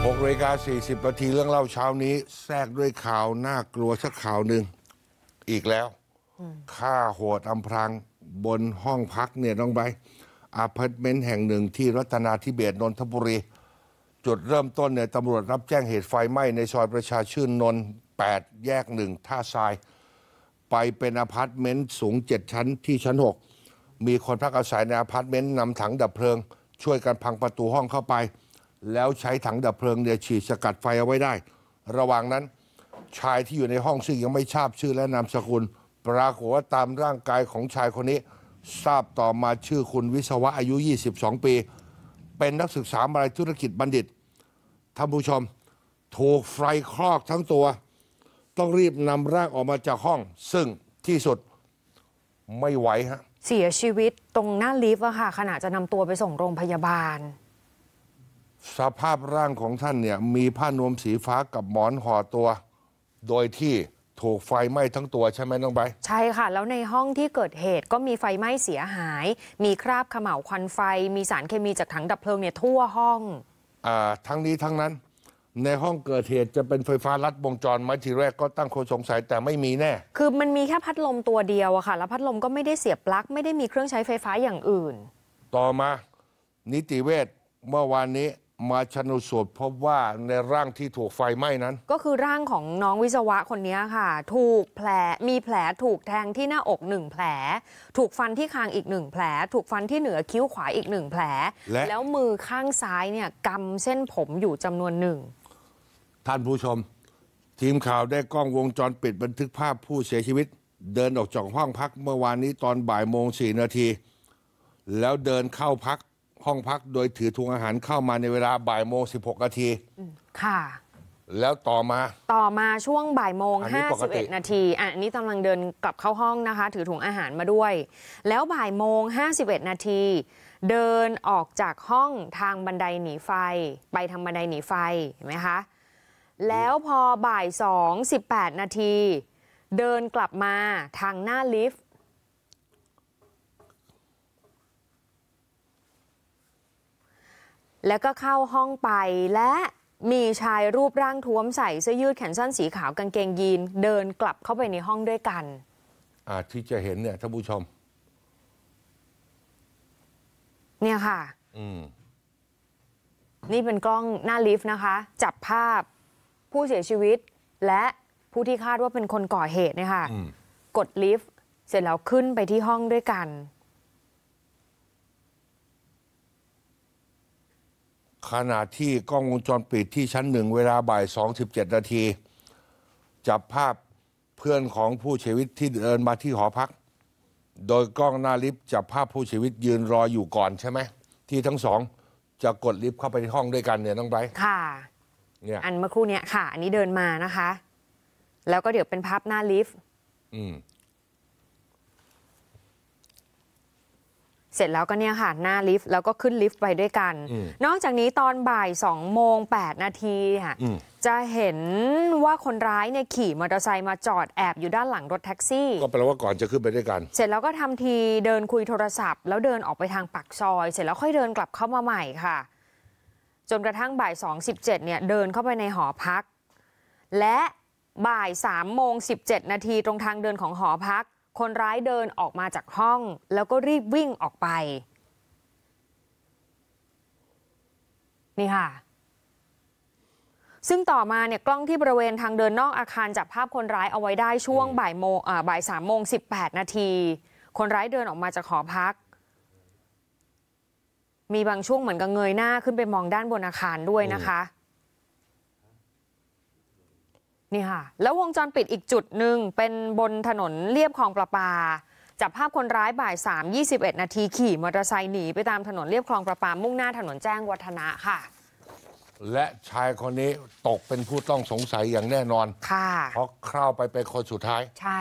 6เาฬิกา40 นาทีเรื่องเล่าเช้านี้ แทรกด้วยข่าวน่ากลัวสักข่าวหนึ่ง อีกแล้วฆ่าโหดอำพรางบนห้องพักเนี่ยน้องใบอาพาร์ตเมนต์แห่งหนึ่งที่รัตนาธิเบศนนทบุรี จุดเริ่มต้นเนี่ยตำรวจรับแจ้งเหตุไฟไหม้ในซอยประชาชื่นนนท์8แยกหนึ่งท่าทราย ไปเป็นอาพาร์ตเมนต์สูง 7 ชั้นที่ชั้น 6 มีคนพักอาศัยในอาพาร์ตเมนต์นำถังดับเพลิงช่วยกันพังประตูห้องเข้าไปแล้วใช้ถังดับเพลิงเนี่ยฉีดสกัดไฟเอาไว้ได้ ระหว่างนั้นชายที่อยู่ในห้องซึ่งยังไม่ทราบชื่อและนามสกุล ปรากฏว่าตามร่างกายของชายคนนี้ ทราบต่อมาชื่อคุณวิศวะอายุ 22 ปี เป็นนักศึกษาอะไรธุรกิจบัณฑิต ท่านผู้ชม ถูกไฟคลอกทั้งตัว ต้องรีบนำร่างออกมาจากห้องซึ่งที่สุดไม่ไหวฮะเสียชีวิตตรงหน้าลิฟต์อะค่ะขณะจะนำตัวไปส่งโรงพยาบาลสภาพร่างของท่านเนี่ยมีผ้านวมสีฟ้ากับหมอนห่อตัว โดยที่ถูกไฟไหม้ทั้งตัวใช่ไหมน้องใบใช่ค่ะ แล้วในห้องที่เกิดเหตุก็มีไฟไหม้เสียหาย มีคราบขม่าวควันไฟมีสารเคมีจากถังดับเพลิงเนี่ยทั่วห้องอ่าทั้งนี้ทั้งนั้น ในห้องเกิดเหตุจะเป็นไฟฟ้าลัดวงจรไหมทีแรกก็ตั้งคนสงสัยแต่ไม่มีแน่ คือมันมีแค่พัดลมตัวเดียวอะค่ะ แล้วพัดลมก็ไม่ได้เสียบปลั๊กไม่ได้มีเครื่องใช้ไฟฟ้าอย่างอื่น ต่อมานิติเวชเมื่อวานนี้มาชนุสูตรพบว่าในร่างที่ถูกไฟไหม้นั้น ก็คือร่างของน้องวิศวะคนนี้ค่ะ ถูกแผลมีแผลถูกแทงที่หน้าอกหนึ่งแผล ถูกฟันที่คางอีกหนึ่งแผลถูกฟันที่เหนือคิ้วขวาอีกหนึ่งแผล แล้วมือข้างซ้ายเนี่ยกำเส้นผมอยู่จำนวนหนึ่งท่านผู้ชมทีมข่าวได้กล้องวงจรปิดบันทึกภาพผู้เสียชีวิตเดินออกจากห้องพักเมื่อวานนี้ตอนบ่ายโมงสี่นาทีแล้วเดินเข้าพักห้องพักโดยถือถุงอาหารเข้ามาในเวลาบ่ายโมงสิบหกนาที ค่ะ แล้ว ต่อมา ต่อมาช่วงบ่ายโมงห้าสิบเอ็ดนาทีอันนี้กำลังเดินกลับเข้าห้องนะคะถือถุงอาหารมาด้วย แล้วบ่ายโมงห้าสิบเอ็ดนาทีเดินออกจากห้องทางบันไดหนีไฟ ไปทางบันไดหนีไฟเห็นไหมคะ แล้วพอบ่ายสองสิบแปดนาที เดินกลับมาทางหน้าลิฟต์แล้วก็เข้าห้องไปและมีชายรูปร่างท้วมใส่เสื้อยืดแขนสั้นสีขาวกางเกงยีนเดินกลับเข้าไปในห้องด้วยกัน อาที่จะเห็นเนี่ยท่านผู้ชม เนี่ยค่ะ อืม นี่เป็นกล้องหน้าลิฟต์นะคะ จับภาพผู้เสียชีวิต และผู้ที่คาดว่าเป็นคนก่อเหตุเนี่ยค่ะ กดลิฟต์เสร็จแล้วขึ้นไปที่ห้องด้วยกันขณะที่กล้องวงจรปิดที่ชั้นหนึ่งเวลาบ่ายสองสิบเจ็ดนาทีจับภาพเพื่อนของผู้เสียชีวิตที่เดินมาที่หอพัก โดยกล้องหน้าลิฟต์จับภาพผู้เสียชีวิตยืนรออยู่ก่อนใช่ไหมที่ทั้งสองจะกดลิฟต์เข้าไปในห้องด้วยกันเนี่ยน้องไบค่ะเนี่ยอันเมื่อครู่เนี้ยค่ะ อันนี้เดินมานะคะ แล้วก็เดี๋ยวเป็นภาพหน้าลิฟต์อืมสร็จแล้วก็เนี่ยค่ะหน้าลิฟต์แล้วก็ขึ้นลิฟต์ไปด้วยกันนอกจากนี้ตอนบ่าย2โมง8นาทีค่ะจะเห็นว่าคนร้ายเนี่ยขี่มอเตอร์ไซค์มาจอดแอบอยู่ด้านหลังรถแท็กซี่ก็แปลว่าก่อนจะขึ้นไปด้วยกัน เสร็จแล้วก็ทำทีเดินคุยโทรศัพท์ แล้วเดินออกไปทางปากซอยเสร็จแล้วค่อยเดินกลับเข้ามาใหม่ค่ะ จนกระทั่งบ่าย2.17เนี่ยเดินเข้าไปในหอพัก และบ่าย3โมง17นาทีตรงทางเดินของหอพักคนร้ายเดินออกมาจากห้องแล้วก็รีบวิ่งออกไป นี่ค่ะ ซึ่งต่อมาเนี่ยกล้องที่บริเวณทางเดินนอกอาคารจับภาพคนร้ายเอาไว้ได้ช่วงบ่ายโม่อาบ่ายสามโมงสิบแปดนาที คนร้ายเดินออกมาจากหอพัก มีบางช่วงเหมือนกับเงยหน้าขึ้นไปมองด้านบนอาคารด้วยนะคะนี่ค่ะแล้ววงจรปิดอีกจุดหนึ่ง เป็นบนถนนเลียบคลองประปาจับภาพคนร้ายบ่าย 3 21นาทีขี่มอเตอร์ไซค์หนีไปตามถนนเลียบคลองประปามุ่งหน้าถนนแจ้งวัฒนะค่ะและชายคนนี้ตกเป็นผู้ต้องสงสัยอย่างแน่นอนค่ะ เพราะเข้าไปเป็นคนสุดท้าย ใช่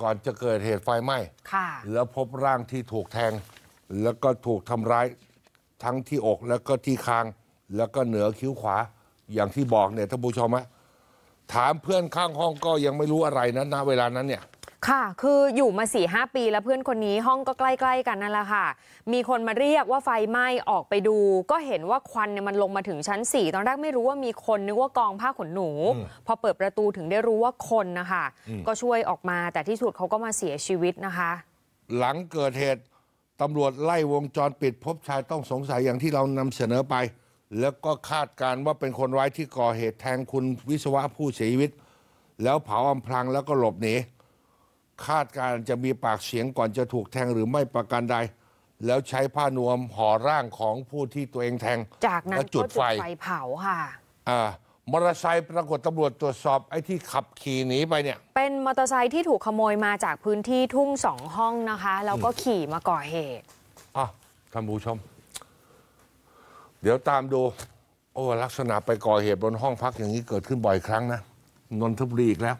ก่อนจะเกิดเหตุไฟไหม้ค่ะ แล้วพบร่างที่ถูกแทงแล้วก็ถูกทำร้ายทั้งที่อกแล้วก็ที่คาง แล้วก็เหนือคิ้วขวาอย่างที่บอกเนี่ยท่านผู้ชมไหมถามเพื่อนข้างห้องก็ยังไม่รู้อะไรนะะเวลานั้นเนี่ย ค่ะ คืออยู่มา4ี่หปีแล้วเพื่อนคนนี้ห้องก็ใกล้ ๆ กันนั่นแหละค่ะ มีคนมาเรียกว่าไฟไหม้ออกไปดูก็เห็นว่าควันเนี่ยมันลงมาถึงชั้น 4 ตอนแรกไม่รู้ว่ามีคนนึกว่ากองผ้าขนหนูพอเปิดประตูถึงได้รู้ว่าคนนะคะก็ช่วยออกมาแต่ที่สุดเขาก็มาเสียชีวิตนะคะ หลังเกิดเหตุตำรวจไล่วงจรปิด พบชายต้องสงสัยอย่างที่เรานำเสนอไปแล้วก็คาดการว่าเป็นคนร้ายที่ก่อเหตุแทงคุณวิศวะผู้เสียชีวิต แล้วเผาอำพรางแล้วก็หลบหนี คาดการจะมีปากเสียงก่อนจะถูกแทงหรือไม่ประการใดแล้วใช้ผ้านวมห่อร่างของผู้ที่ตัวเองแทง จากนั้นก็จุดไฟเผาค่ะอ่ามอเตอร์ไซค์ปรากฏตำรวจตรวจสอบไอ้ที่ขับขี่หนีไปเนี่ย เป็นมอเตอร์ไซค์ที่ถูกขโมยมาจากพื้นที่ทุ่งสองห้องนะคะแล้วก็ขี่มาก่อเหตุอ่ะท่านผู้ชมเดี๋ยวตามดูโอ้ลักษณะไปก่อเหตุบนห้องพักอย่างนี้เกิดขึ้นบ่อยครั้งนะนนทบุรีอีกแล้ว